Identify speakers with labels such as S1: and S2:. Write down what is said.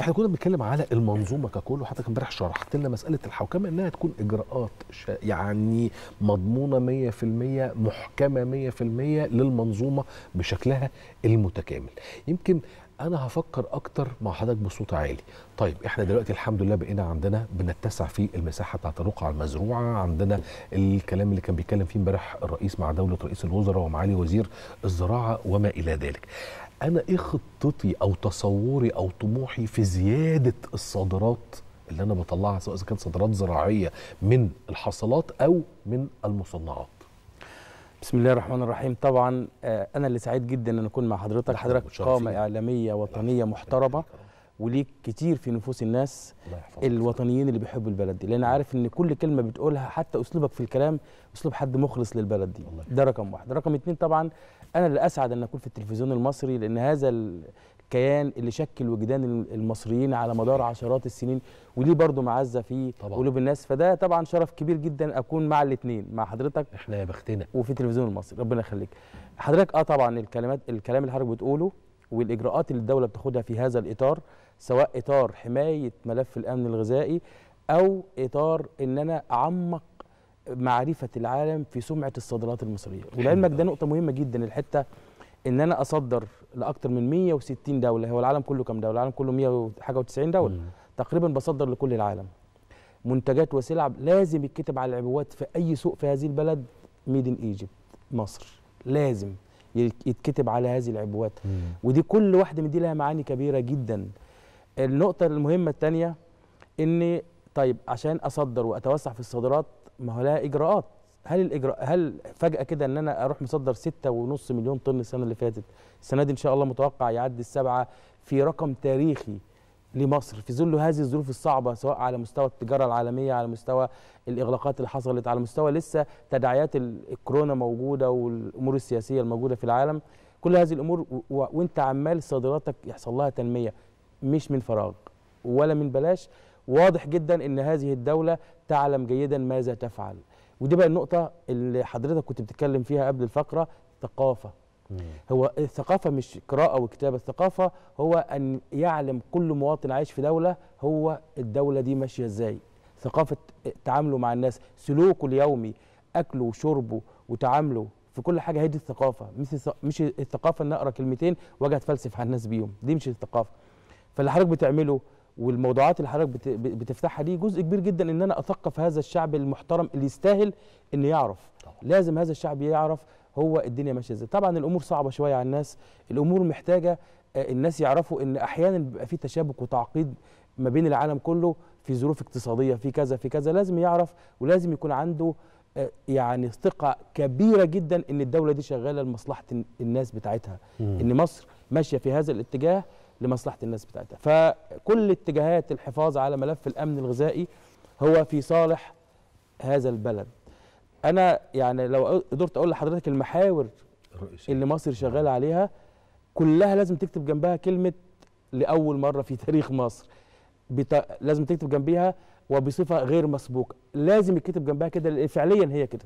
S1: احنا كنا بنتكلم على المنظومه ككل وحضرتك امبارح شرحت لنا مساله الحوكمه انها تكون اجراءات يعني مضمونه 100% محكمه 100% للمنظومه بشكلها المتكامل يمكن انا هفكر اكتر مع حضرتك بصوت عالي طيب احنا دلوقتي الحمد لله بقينا عندنا بنتسع في المساحه بتاعت الرقعه المزروعه عندنا الكلام اللي كان بيتكلم فيه امبارح الرئيس مع دوله رئيس الوزراء ومعالي وزير الزراعه وما الى ذلك انا ايه خطتي او تصوري او طموحي في زياده الصادرات اللي انا بطلعها سواء اذا كانت صادرات زراعيه من الحصلات او من المصنعات
S2: بسم الله الرحمن الرحيم طبعا آه، انا اللي سعيد جدا ان اكون مع حضرتك حضرتك قامه اعلاميه وطنيه محترمه وليك كتير في نفوس الناس الوطنيين اللي بيحبوا البلد دي لان عارف ان كل كلمه بتقولها حتى اسلوبك في الكلام اسلوب حد مخلص للبلد دي ده رقم واحد رقم اتنين طبعا انا اللي اسعد ان اكون في التلفزيون المصري لان هذا الكيان اللي شكل وجدان المصريين على مدار عشرات السنين وليه برضه معزه في قلوب الناس فده طبعا شرف كبير جدا اكون مع الاثنين مع حضرتك احنا يا بختنا وفي التلفزيون المصري ربنا يخليك حضرتك اه طبعا الكلمات الكلام اللي حضرتك بتقوله والاجراءات اللي الدوله بتاخدها في هذا الاطار سواء اطار حمايه ملف الامن الغذائي او اطار ان انا اعمق معرفه العالم في سمعه الصادرات المصريه ولعلمك ده نقطه مهمه جدا الحته ان انا اصدر لاكثر من 160 دوله هو العالم كله كام دوله العالم كله 100 حاجه و90 دوله مم. تقريبا بصدر لكل العالم منتجات وسلع لازم يتكتب على العبوات في اي سوق في هذه البلد ميدن ايجيبت مصر لازم يتكتب على هذه العبوات مم. ودي كل واحده من دي لها معاني كبيره جدا النقطه المهمه الثانيه ان طيب عشان اصدر واتوسع في الصادرات ما هو لها اجراءات هل الاجراء هل فجاه كده ان انا اروح مصدر 6.5 مليون طن السنه اللي فاتت السنه دي ان شاء الله متوقع يعدي السبعه في رقم تاريخي لمصر في ظل هذه الظروف الصعبة سواء على مستوى التجارة العالمية على مستوى الإغلاقات اللي حصلت على مستوى لسه تداعيات الكورونا موجودة والأمور السياسية الموجودة في العالم كل هذه الأمور وأنت عمال صادراتك يحصل لها تنمية مش من فراغ ولا من بلاش واضح جدا أن هذه الدولة تعلم جيدا ماذا تفعل ودي بقى النقطة اللي حضرتك كنت بتتكلم فيها قبل الفقرة ثقافة هو الثقافه مش قراءه وكتابه الثقافه هو ان يعلم كل مواطن عايش في دوله هو الدوله دي ماشيه ازاي ثقافه تعامله مع الناس سلوكه اليومي اكله وشربه وتعامله في كل حاجه هي دي الثقافه مش مش الثقافه ان اقرا كلمتين واجي اتفلسف على الناس بيهم دي مش الثقافه فاللي حضرتك بتعمله والموضوعات اللي حضرتك بتفتحها دي جزء كبير جدا ان انا اثقف هذا الشعب المحترم اللي يستاهل ان يعرف طبعا. لازم هذا الشعب يعرف هو الدنيا ماشيه ازاي طبعا الامور صعبه شويه على الناس الامور محتاجه آه، الناس يعرفوا ان احيانا بيبقى في تشابك وتعقيد ما بين العالم كله في ظروف اقتصاديه في كذا في كذا لازم يعرف ولازم يكون عنده آه، يعني ثقه كبيره جدا ان الدوله دي شغاله لمصلحه الناس بتاعتها ان مصر ماشيه في هذا الاتجاه لمصلحه الناس بتاعتها فكل اتجاهات الحفاظ على ملف الامن الغذائي هو في صالح هذا البلد انا يعني لو قدرت اقول لحضرتك المحاور الرئيسي. اللي مصر شغال آه. عليها كلها لازم تكتب جنبها كلمه لاول مره في تاريخ مصر بتا... لازم تكتب جنبها وبصفه غير مسبوقه لازم يكتب جنبها كده فعليا هي كده